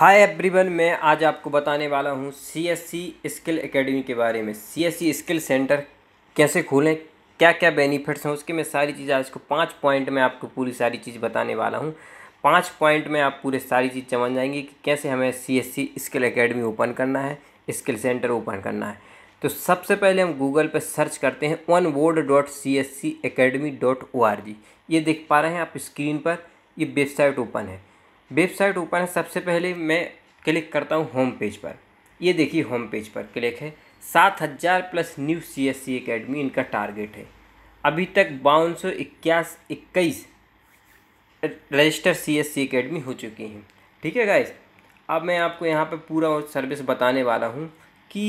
hi everyone मैं आज आपको बताने वाला हूँ C S C skill academy के बारे में C S C skill centre कैसे खोलें क्या क्या बेनिफिट्स हैं उसके मैं सारी चीज़ आज को पाँच पॉइंट में आपको पूरी सारी चीज़ बताने वाला हूँ पाँच पॉइंट में आप पूरे सारी चीज़ समझ जाएंगे कि कैसे हमें C S C skill academy open करना है स्किल सेंटर ओपन करना है तो सबसे पहले हम गूगल पर सर्च करते हैं on board dot C S C academy dot O R G ये देख पा रहे हैं आप स्क्रीन पर ये वेबसाइट ओपन है वेबसाइट ओपन है सबसे पहले मैं क्लिक करता हूँ होम पेज पर ये देखिए होम पेज पर क्लिक है सात हज़ार plus new C S C academy इनका टारगेट है अभी तक बावन सौ इक्यास इक्कीस register C S C academy हो चुकी हैं ठीक है गाइस अब मैं आपको यहाँ पर पूरा सर्विस बताने वाला हूँ कि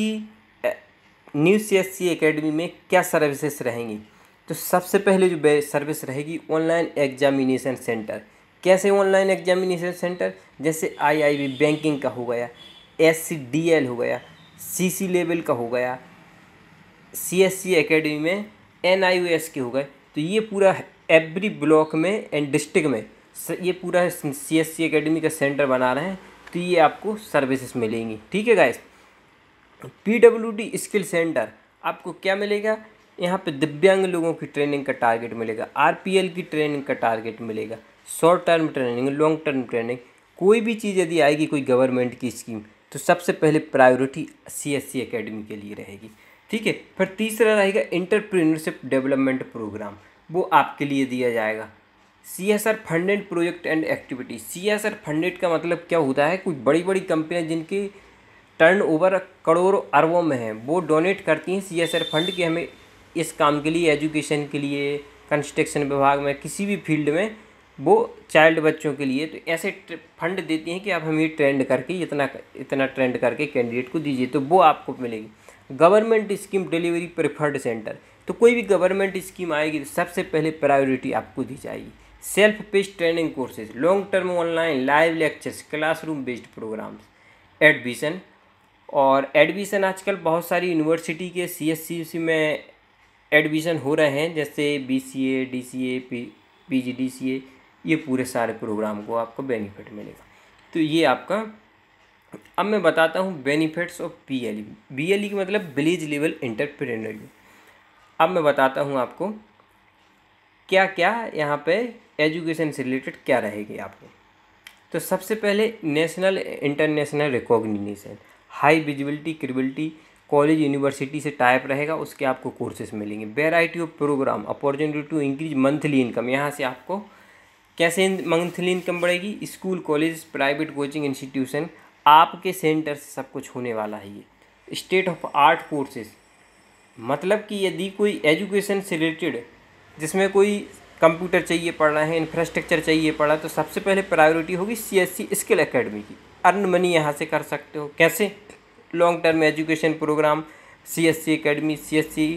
new C S C academy में क्या सर्विसेस रहेंगी तो सबसे पहले जो सर्विस रहेगी ऑनलाइन एग्जामिनेशन सेंटर कैसे ऑनलाइन एग्जामिनेशन सेंटर जैसे आईआईबी बैंकिंग का हो गया एससीडीएल हो गया सीसी लेवल का हो गया सीएससी एकेडमी में एनआईयूएस के हो गए तो ये पूरा एवरी ब्लॉक में एंड डिस्ट्रिक्ट में ये पूरा सी एस सी का सेंटर बना रहे हैं तो ये आपको सर्विसेज मिलेंगी ठीक है guys P W D skill centre आपको क्या मिलेगा यहाँ पे दिव्यांग लोगों की ट्रेनिंग का टारगेट मिलेगा आर पी एल की ट्रेनिंग का टारगेट मिलेगा short term training long term training कोई भी चीज़ यदि आएगी कोई गवर्नमेंट की स्कीम तो सबसे पहले priority C S C academy के लिए रहेगी ठीक है फिर तीसरा रहेगा इंटरप्रीनरशिप डेवलपमेंट प्रोग्राम वो आपके लिए दिया जाएगा C S R funded project and activity C S R funded का मतलब क्या होता है कुछ बड़ी बड़ी कंपनियाँ जिनकी टर्न ओवर करोड़ों अरबों में हैं वो डोनेट करती हैं सी एस आर फंड के हमें इस काम के लिए एजुकेशन के लिए कंस्ट्रक्शन विभाग में किसी भी फील्ड में वो चाइल्ड बच्चों के लिए तो ऐसे फंड देती हैं कि आप हमें ट्रेंड करके इतना इतना ट्रेंड करके कैंडिडेट को दीजिए तो वो आपको मिलेगी government scheme delivery preferred centre तो कोई भी गवर्नमेंट स्कीम आएगी तो सबसे पहले प्रायोरिटी आपको दी जाएगी self paced training courses long term online live lectures classroom based programmes admission और एडमिशन आजकल बहुत सारी यूनिवर्सिटी के सी में एडमिशन हो रहे हैं जैसे B C A D C A P G D C A ये पूरे सारे प्रोग्राम को आपको बेनिफिट मिलेगा तो ये आपका अब मैं बताता हूँ benefits of B L E B L E का मतलब विलेज लेवल इंटरप्रेन्योरशिप अब मैं बताता हूँ आपको क्या क्या यहाँ पे एजुकेशन से रिलेटेड क्या रहेगी आपको तो सबसे पहले national international recognition high visibility credibility college university से टाइप रहेगा उसके आपको कोर्सेज मिलेंगे variety of programme opportunity to increase monthly income यहाँ से आपको कैसे मंथली इनकम बढ़ेगी school college private coaching institution आपके सेंटर से सब कुछ होने वाला है ये स्टेट ऑफ आर्ट कोर्सेज मतलब कि यदि कोई एजुकेशन से रिलेटेड जिसमें कोई कंप्यूटर चाहिए पढ़ना है इंफ्रास्ट्रक्चर चाहिए पढ़ा तो सबसे पहले प्रायोरिटी होगी C S C skill academy की अर्न मनी यहाँ से कर सकते हो कैसे long term education programme C S C C S C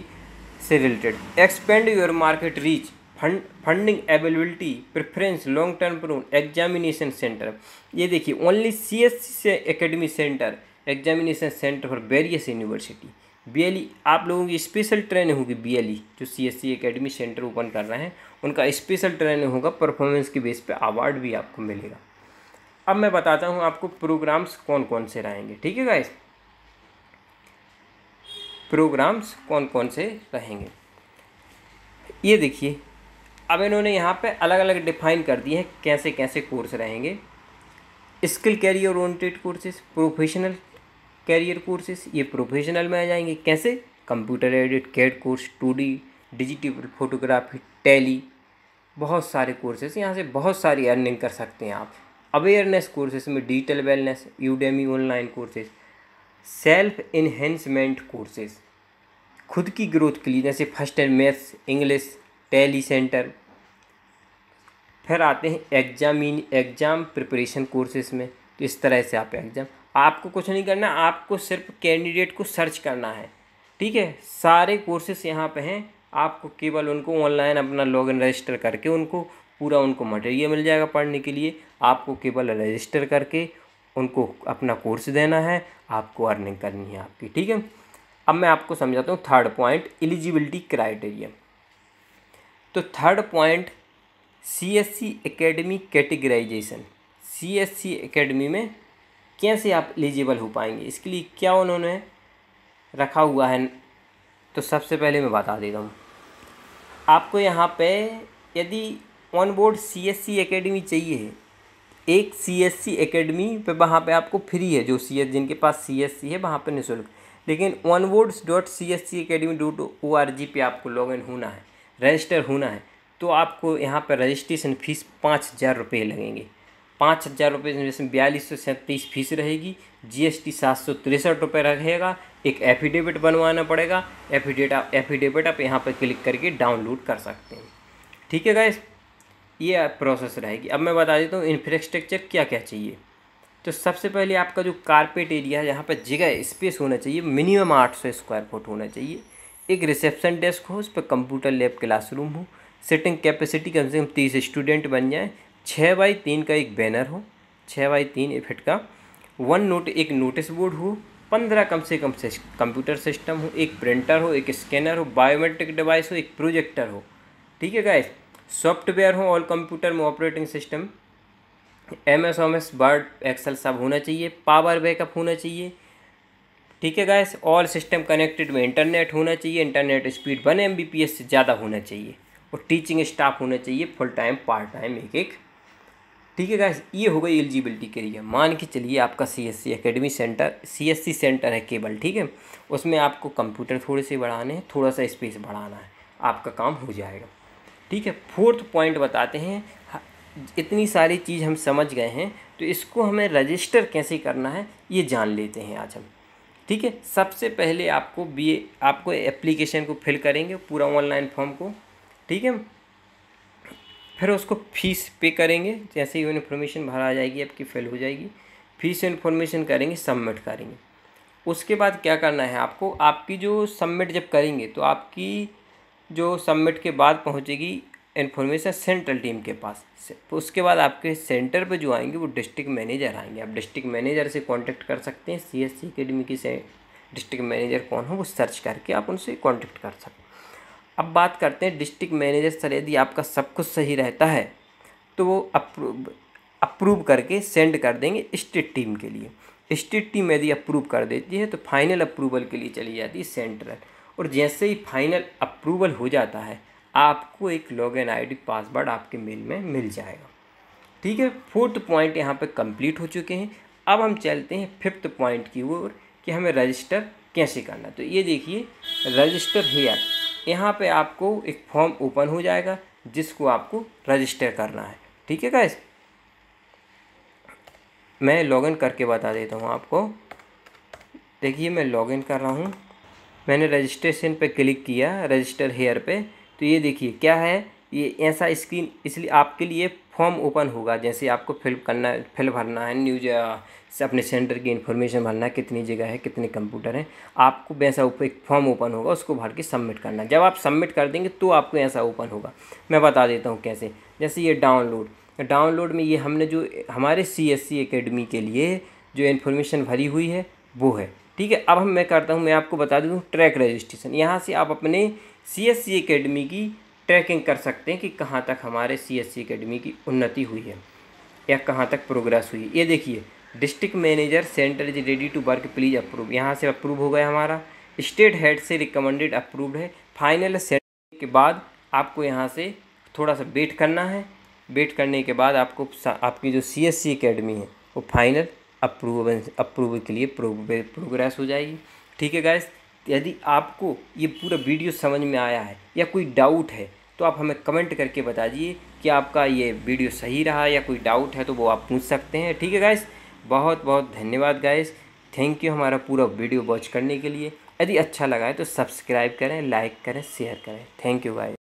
से related expand your market reach fund funding availability preference long term prone examination centre ये देखिए ओनली सी एस सी से academy centre examination centre for various university BLE आप लोगों की special training होगी BLE e, जो C S C academy centre open कर रहे हैं उनका स्पेशल ट्रेनिंग होगा परफॉर्मेंस के बेस पर अवार्ड भी आपको मिलेगा अब मैं बताता हूँ आपको प्रोग्राम्स कौन कौन से रहेंगे ठीक है गाइस प्रोग्राम्स कौन कौन से रहेंगे ये देखिए अब इन्होंने यहाँ पे अलग अलग डिफाइन कर दिए हैं कैसे कैसे कोर्स रहेंगे skill career oriented courses professional career courses ये प्रोफेशनल में आ जाएंगे कैसे computer aided CAD course two D digital photography Tally बहुत सारे कोर्सेज यहाँ से बहुत सारी अर्निंग कर सकते हैं आप अवेयरनेस कोर्सेज में digital wellness Udemy online courses self enhancement courses खुद की ग्रोथ के लिए जैसे first and maths English Tally centre फिर आते हैं एग्जाम एग्ज़ाम प्रिपरेशन कोर्सेज में तो इस तरह से आप एग्ज़ाम आपको कुछ नहीं करना आपको सिर्फ कैंडिडेट को सर्च करना है ठीक है सारे कोर्सेस यहाँ पे हैं आपको केवल उनको ऑनलाइन अपना लॉगिन रजिस्टर करके उनको पूरा उनको मटेरियल मिल जाएगा पढ़ने के लिए आपको केवल रजिस्टर करके उनको अपना कोर्स देना है आपको अर्निंग करनी है आपकी ठीक है अब मैं आपको समझाता हूँ थर्ड पॉइंट एलिजिबिलिटी क्राइटेरिया तो third point C S C academy categorisation C S C academy में कैसे आप एलिजिबल हो पाएंगे इसके लिए क्या उन्होंने रखा हुआ है तो सबसे पहले मैं बता देता हूँ आपको यहाँ पे यदि on board C S C academy चाहिए एक सी एस सी एकेडमी पर वहाँ पे आपको फ्री है जो सी एस जिनके पास सी एस सी है वहाँ पे निःशुल्क लेकिन on boards dot C S C academy dot O R G पर आपको लॉग इन होना है रजिस्टर होना है तो आपको यहाँ पर रजिस्ट्रेशन फ़ीस पाँच हज़ार रुपये लगेंगे पाँच हज़ार रुपये जिसमें बयालीस सौ सैंतीस फीस रहेगी जीएसटी सात सौ तिरसठ रुपये रहेगा एक एफिडेविट बनवाना पड़ेगा एफिडेट आप एफिडेविट आप यहाँ पर क्लिक करके डाउनलोड कर सकते हैं ठीक है गाइस ये प्रोसेस रहेगी अब मैं बता देता हूँ इंफ्रास्ट्रक्चर क्या क्या चाहिए तो सबसे पहले आपका जो कारपेट एरिया है यहाँ पर जगह स्पेस होना चाहिए मिनिमम आठ सौ स्क्वायर फुट होना चाहिए एक रिसेप्शन डेस्क हो उस पर कंप्यूटर लैब क्लासरूम हो सिटिंग कैपेसिटी कम से कम तीस स्टूडेंट बन जाए छः बाई तीन का एक बैनर हो छः बाई तीन इफेक्ट का वन नोट एक नोटिस बोर्ड हो पंद्रह कम से कम से कंप्यूटर सिस्टम हो एक प्रिंटर हो एक स्कैनर हो बायोमेट्रिक डिवाइस हो एक प्रोजेक्टर हो ठीक है गाइस सॉफ्टवेयर हो ऑल कंप्यूटर में operating system M S O M S word Excel सब होना चाहिए पावर बैकअप होना चाहिए ठीक है गाइस ऑल सिस्टम कनेक्टेड में इंटरनेट होना चाहिए इंटरनेट स्पीड वन एम से ज़्यादा होना चाहिए और टीचिंग स्टाफ होना चाहिए फुल टाइम पार्ट टाइम एक एक ठीक है गाइस ये हो गई एलिजिबिलिटी लिए मान के चलिए आपका C S C academy centre C S C centre है केवल ठीक है उसमें आपको कंप्यूटर थोड़े से बढ़ाने हैं थोड़ा सा स्पेस बढ़ाना है आपका काम हो जाएगा ठीक है फोर्थ पॉइंट बताते हैं इतनी सारी चीज़ हम समझ गए हैं तो इसको हमें रजिस्टर कैसे करना है ये जान लेते हैं आज हम ठीक है सबसे पहले आपको बी आपको एप्लीकेशन को फिल करेंगे पूरा ऑनलाइन फॉर्म को ठीक है फिर उसको फीस पे करेंगे जैसे ही इन्फॉर्मेशन बाहर आ जाएगी आपकी फ़ेल हो जाएगी फीस इन्फॉर्मेशन करेंगे सबमिट करेंगे उसके बाद क्या करना है आपको आपकी जो सबमिट जब करेंगे तो आपकी जो सबमिट के बाद पहुंचेगी इन्फॉर्मेशन सेंट्रल टीम के पास उसके बाद आपके सेंटर पे जो आएंगे वो डिस्ट्रिक्ट मैनेजर आएंगे आप डिस्ट्रिक्ट मैनेजर से कांटेक्ट कर सकते हैं सी एस सी अकेडमी की से डिस्ट्रिक्ट मैनेजर कौन हो वो सर्च करके आप उनसे कॉन्टेक्ट कर सकते हैं अब बात करते हैं डिस्ट्रिक्ट मैनेजर सर यदि आपका सब कुछ सही रहता है तो वो अप्रूव अप्रूव करके सेंड कर देंगे स्टेट टीम के लिए स्टेट टीम यदि अप्रूव कर देती है तो फाइनल अप्रूवल के लिए चली जाती है सेंट्रल और जैसे ही फाइनल अप्रूवल हो जाता है आपको एक आई डी पासवर्ड आपके मेल में मिल जाएगा ठीक है फोर्थ पॉइंट यहाँ पर कंप्लीट हो चुके हैं अब हम चलते हैं फिफ्थ पॉइंट की ओर कि हमें रजिस्टर कैसे करना तो ये देखिए रजिस्टर हेयर यहाँ पे आपको एक फॉर्म ओपन हो जाएगा जिसको आपको रजिस्टर करना है ठीक है गैस मैं लॉगिन करके बता देता हूँ आपको देखिए मैं लॉगिन कर रहा हूँ मैंने रजिस्ट्रेशन पे क्लिक किया रजिस्टर हेयर पे तो ये देखिए क्या है ये ऐसा स्क्रीन इसलिए आपके लिए फॉर्म ओपन होगा जैसे आपको फिल करना फिल भरना है न्यूज अपने सेंटर की इन्फॉर्मेशन भरना है कितनी जगह है कितने कंप्यूटर हैं आपको वैसा एक फॉर्म ओपन होगा उसको भर के सबमिट करना है जब आप सबमिट कर देंगे तो आपको ऐसा ओपन होगा मैं बता देता हूँ कैसे जैसे ये डाउनलोड डाउनलोड में ये हमने जो हमारे सी एस सी के लिए जो इन्फॉर्मेशन भरी हुई है वो है ठीक है अब हम मैं करता हूँ मैं आपको बता दूँ ट्रैक रजिस्ट्रेशन यहाँ से आप अपने सी एस सी की ट्रैकिंग कर सकते हैं कि कहाँ तक हमारे सी एस सी अकेडमी की उन्नति हुई है या कहाँ तक प्रोग्रेस हुई ये देखिए district manager centre is ready to work please approve यहाँ से अप्रूव हो गया हमारा स्टेट हेड से रिकमेंडेड अप्रूव्ड है फाइनल सेट के बाद आपको यहाँ से थोड़ा सा वेट करना है वेट करने के बाद आपको आपकी जो सी एस सी है वो फाइनल अप्रूव अप्रूव के लिए प्रोग्रेस हो जाएगी ठीक है गैस यदि आपको ये पूरा वीडियो समझ में आया है या कोई डाउट है तो आप हमें कमेंट करके बता दिए कि आपका ये वीडियो सही रहा या कोई डाउट है तो वो आप पूछ सकते हैं ठीक है गाइस बहुत बहुत धन्यवाद गाइस थैंक यू हमारा पूरा वीडियो वॉच करने के लिए यदि अच्छा लगा है तो सब्सक्राइब करें लाइक करें शेयर करें थैंक यू गाइस